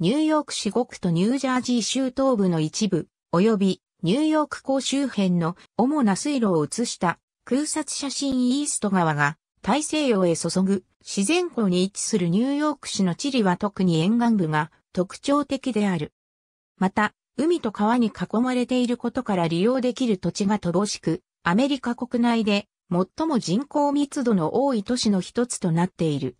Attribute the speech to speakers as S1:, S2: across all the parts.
S1: ニューヨーク市北とニュージャージー州東部の一部、及びニューヨーク港周辺の主な水路を写した空撮写真イースト川が大西洋へ注ぐ自然湖に位置するニューヨーク市の地理は特に沿岸部が特徴的である。また、海と川に囲まれていることから利用できる土地が乏しく、アメリカ国内で最も人口密度の多い都市の一つとなっている。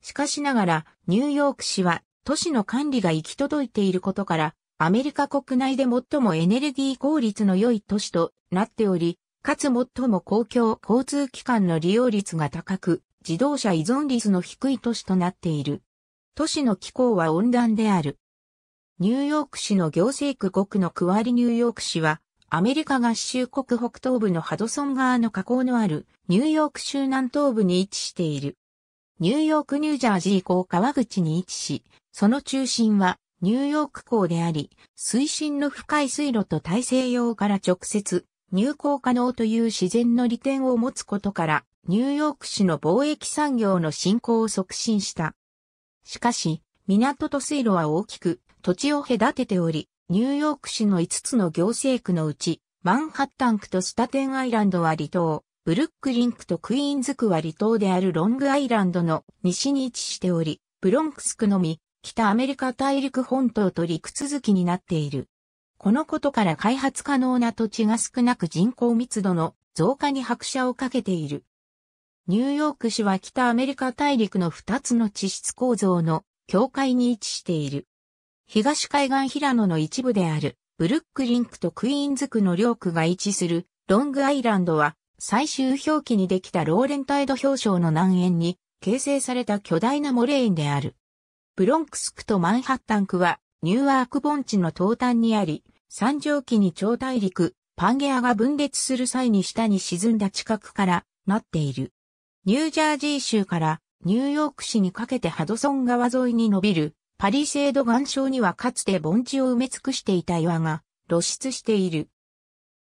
S1: しかしながら、ニューヨーク市は都市の管理が行き届いていることから、アメリカ国内で最もエネルギー効率の良い都市となっており、かつ最も公共交通機関の利用率が高く、自動車依存率の低い都市となっている。都市の気候は温暖である。ニューヨーク市の行政区5区の区割りニューヨーク市は、アメリカ合衆国北東部のハドソン川の河口のあるニューヨーク州南東部に位置している。ニューヨークニュージャージー港川口に位置し、その中心はニューヨーク港であり、水深の深い水路と大西洋から直接入港可能という自然の利点を持つことから、ニューヨーク市の貿易産業の振興を促進した。しかし、港と水路は大きく土地を隔てており、ニューヨーク市の5つの行政区のうち、マンハッタン区とスタテンアイランドは離島、ブルックリン区とクイーンズ区は離島であるロングアイランドの西に位置しており、ブロンクス区のみ北アメリカ大陸本島と陸続きになっている。このことから開発可能な土地が少なく人口密度の増加に拍車をかけている。ニューヨーク市は北アメリカ大陸の2つの地質構造の境界に位置している。東海岸平野の一部であるブルックリンクとクイーンズ区の両区が位置するロングアイランドは最終表記にできたローレンタイド氷床の南縁に形成された巨大なモレーンである。ブロンクス区とマンハッタン区は、ニューアーク盆地の東端にあり、三畳紀に超大陸、パンゲアが分裂する際に下に沈んだ近くからなっている。ニュージャージー州からニューヨーク市にかけてハドソン川沿いに伸びるパリセード岩礁にはかつて盆地を埋め尽くしていた岩が露出している。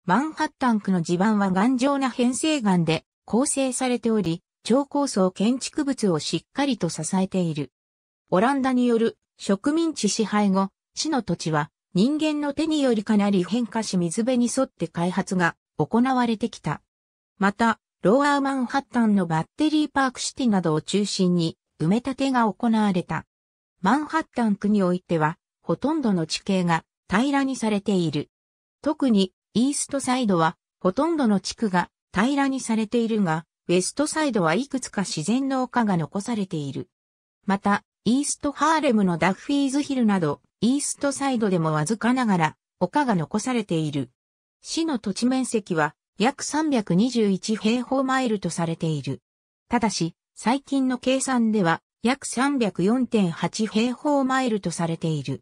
S1: マンハッタン区の地盤は頑丈な変成岩で構成されており、超高層建築物をしっかりと支えている。オランダによる植民地支配後、市の土地は人間の手によりかなり変化し水辺に沿って開発が行われてきた。また、ローアーマンハッタンのバッテリーパークシティなどを中心に埋め立てが行われた。マンハッタン区においては、ほとんどの地形が平らにされている。特に、イーストサイドは、ほとんどの地区が平らにされているが、ウェストサイドはいくつか自然の丘が残されている。また、イーストハーレムのダッフィーズヒルなど、イーストサイドでもわずかながら、丘が残されている。市の土地面積は約321平方マイルとされている。ただし、最近の計算では約304.8平方マイルとされている。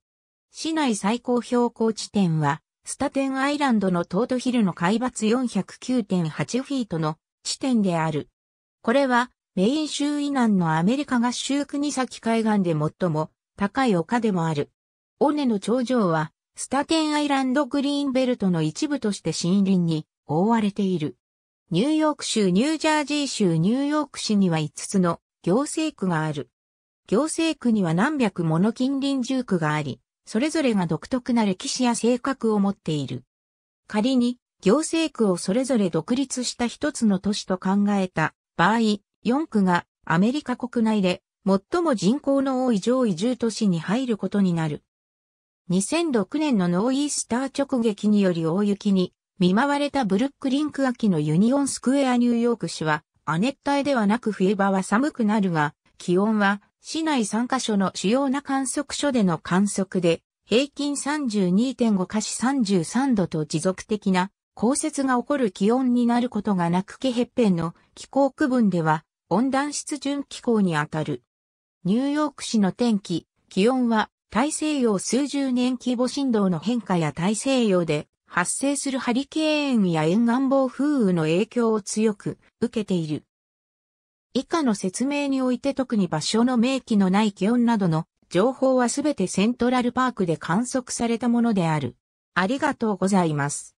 S1: 市内最高標高地点は、スタテンアイランドのトートヒルの海抜409.8フィートの地点である。これはメイン州以南のアメリカ合衆国先海岸で最も高い丘でもある。尾根の頂上は、スタテンアイランドグリーンベルトの一部として森林に覆われている。ニューヨーク州ニュージャージー州ニューヨーク市には5つの行政区がある。行政区には何百もの近隣住区があり、それぞれが独特な歴史や性格を持っている。仮に行政区をそれぞれ独立した一つの都市と考えた場合、4区がアメリカ国内で最も人口の多い上位10都市に入ることになる。2006年のノーイースター直撃により大雪に見舞われたブルックリンク秋のユニオンスクエアニューヨーク市は亜熱帯ではなく冬場は寒くなるが、気温は市内3カ所の主要な観測所での観測で平均32.5カ氏33度と持続的な降雪が起こる気温になることがなくケヘッペンの気候区分では温暖湿潤気候にあたる。ニューヨーク市の天気、気温は大西洋数十年規模振動の変化や大西洋で発生するハリケーンや沿岸暴風雨の影響を強く受けている。以下の説明において特に場所の明記のない気温などの情報はすべてセントラルパークで観測されたものである。ありがとうございます。